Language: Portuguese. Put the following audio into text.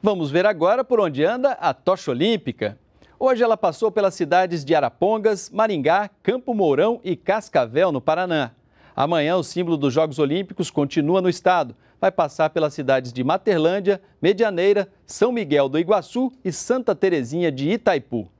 Vamos ver agora por onde anda a tocha olímpica. Hoje ela passou pelas cidades de Arapongas, Maringá, Campo Mourão e Cascavel, no Paraná. Amanhã, o símbolo dos Jogos Olímpicos continua no estado. Vai passar pelas cidades de Materlândia, Medianeira, São Miguel do Iguaçu e Santa Terezinha de Itaipu.